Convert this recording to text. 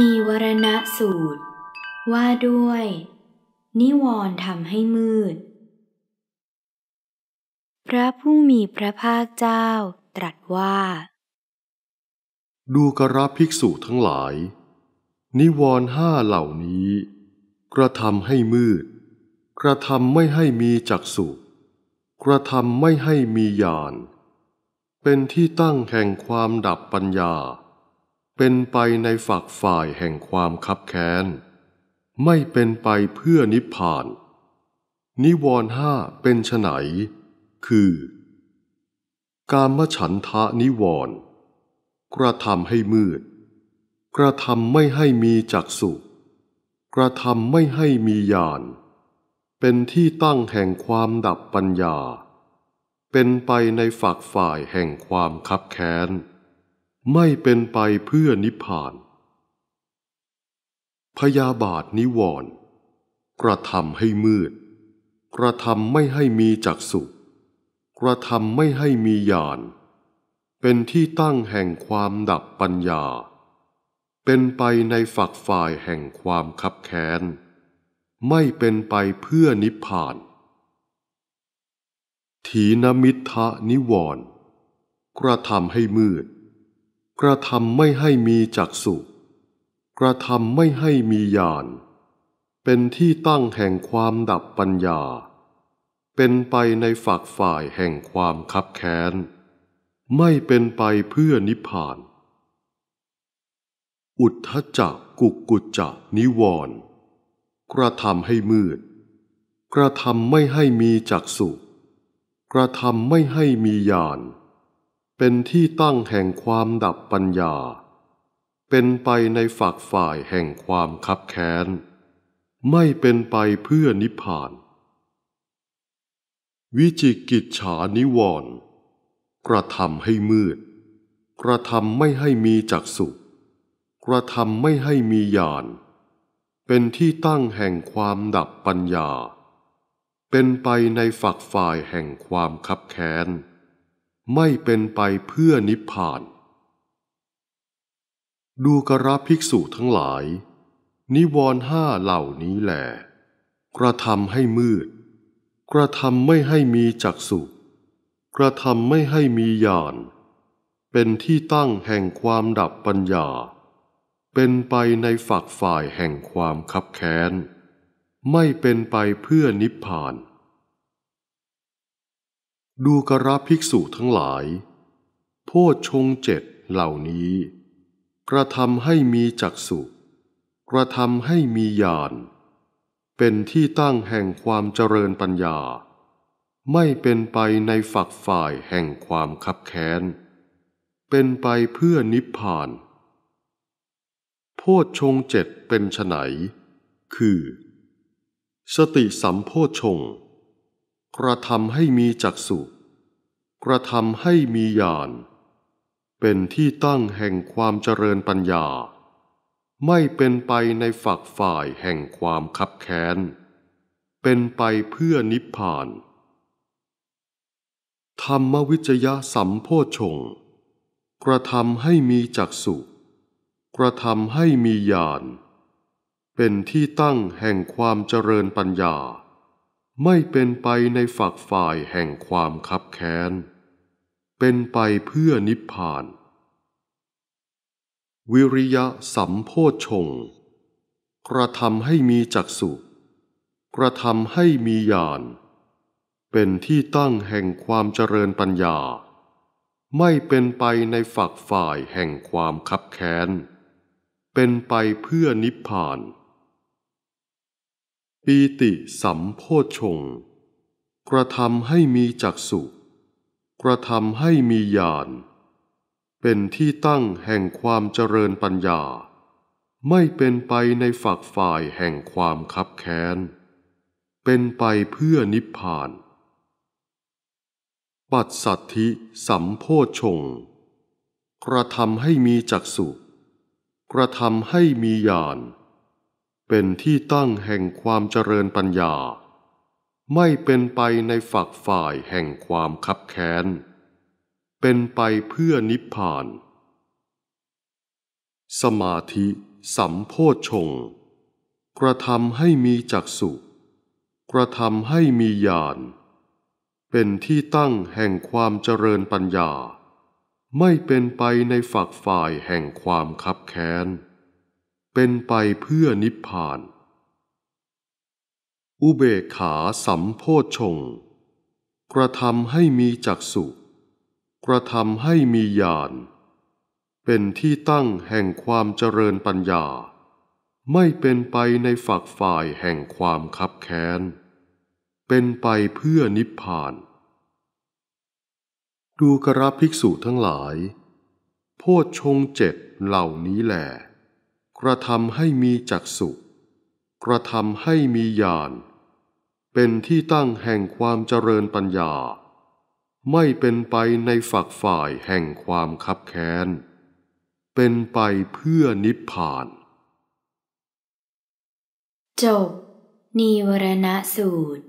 นิวรณสูตรว่าด้วย นิวรณ์ทำให้มืด พระผู้มีพระภาคเจ้าตรัสว่า ดูกระภิกษุทั้งหลาย นิวรณ์ห้าเหล่านี้ กระทำให้มืด กระทำไม่ให้มีจักสุกระทำไม่ให้มีญาณเป็นที่ตั้งแห่งความดับปัญญาเป็นไปในฝักฝ่ายแห่งความคับแค้นไม่เป็นไปเพื่อนิพพาน นิวรห้าเป็นไฉนคือการมฉันทะนิวรกระทำให้มืด กระทำไม่ให้มีจักสุกระทำไม่ให้มีญาณเป็นที่ตั้งแห่งความดับปัญญา เป็นไปในฝักฝ่ายแห่งความคับแค้นไม่เป็นไปเพื่อนิพพาน พยาบาทนิวรณ์ กระทำให้มืด กระทำไม่ให้มีจักสุข กระทำไม่ให้มีญาณ เป็นที่ตั้งแห่งความดับปัญญา เป็นไปในฝักฝ่ายแห่งความคับแค้น ไม่เป็นไปเพื่อนิพพาน ถีนมิทะนิวรณ์ กระทำให้มืดกระทำไม่ให้มีจักสุกระทำไม่ให้มีญาณเป็นที่ตั้งแห่งความดับปัญญา เป็นไปในฝักฝ่ายแห่งความคับแค้น ไม่เป็นไปเพื่อนิพพาน อุทธจักกุกกุจจนิวรณ์กระทำให้มืด กระทำไม่ให้มีจักสุกระทำไม่ให้มีญาณเป็นที่ตั้งแห่งความดับปัญญา เป็นไปในฝักฝ่ายแห่งความคับแค้น ไม่เป็นไปเพื่อนิพพาน วิจิกิจฉานิวรณ์กระทำให้มืด กระทำไม่ให้มีจักสุกระทำไม่ให้มีญาณเป็นที่ตั้งแห่งความดับปัญญา เป็นไปในฝักฝ่ายแห่งความคับแค้นไม่เป็นไปเพื่อนิพพาน ดูกระภิกษุทั้งหลาย นิวรห้าเหล่านี้แหลกระทำให้มืด กระทำไม่ให้มีจักสุกระทำไม่ให้มีญาณเป็นที่ตั้งแห่งความดับปัญญา เป็นไปในฝักฝ่ายแห่งความคับแค้นไม่เป็นไปเพื่อนิพพานดูกระภิกษุทั้งหลาย โพชฌงเจ็ดเหล่านี้ กระทำให้มีจักสุกระทำให้มีญาณ เป็นที่ตั้งแห่งความเจริญปัญญา ไม่เป็นไปในฝักฝ่ายแห่งความคับแค้น เป็นไปเพื่อนิพพาน โพชฌงเจ็ดเป็นไฉนคือ สติสัมโพชฌงค์กระทำให้มีจักสุกระทำให้มีญาณเป็นที่ตั้งแห่งความเจริญปัญญา ไม่เป็นไปในฝักฝ่ายแห่งความคับแค้น เป็นไปเพื่อนิพพาน ธรรมวิจยะสัมโพชง กระทำให้มีจักสุกระทำให้มีญาณเป็นที่ตั้งแห่งความเจริญปัญญาไม่เป็นไปในฝักฝ่ายแห่งความคับแค้น เป็นไปเพื่อนิพพาน วิริยะสัมโพชงกระทำให้มีจักสุกระทำให้มีญาณ เป็นที่ตั้งแห่งความเจริญปัญญา ไม่เป็นไปในฝักฝ่ายแห่งความคับแค้น เป็นไปเพื่อนิพพานปีติสัมโพชง กระทำให้มีจักสุกระทำให้มีญาณ เป็นที่ตั้งแห่งความเจริญปัญญา ไม่เป็นไปในฝักฝ่ายแห่งความคับแค้น เป็นไปเพื่อนิพพาน ปัตสัตธิสัมโพชง กระทำให้มีจักสุกระทำให้มีญาณเป็นที่ตั้งแห่งความเจริญปัญญา ไม่เป็นไปในฝักฝ่ายแห่งความคับแค้นเป็นไปเพื่อนิพพาน สมาธิสัมโพชงกระทำให้มีจักสุกระทำให้มีญาณเป็นที่ตั้งแห่งความเจริญปัญญา ไม่เป็นไปในฝักฝ่ายแห่งความคับแค้นเป็นไปเพื่อนิพพาน อุเบกขาสัมโพชง กระทำให้มีจักสุกระทำให้มีญาณ เป็นที่ตั้งแห่งความเจริญปัญญา ไม่เป็นไปในฝักฝ่ายแห่งความคับแค้นเป็นไปเพื่อนิพพาน ดูกระภิกษุทั้งหลาย โพชงเจ็ดเหล่านี้แหละกระทำให้มีจักสุกระทำให้มีญาณ เป็นที่ตั้งแห่งความเจริญปัญญา ไม่เป็นไปในฝักฝ่ายแห่งความคับแค้น เป็นไปเพื่อนิพพาน จบ นิวรณสูตร